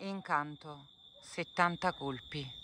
Incanto, 70 colpi.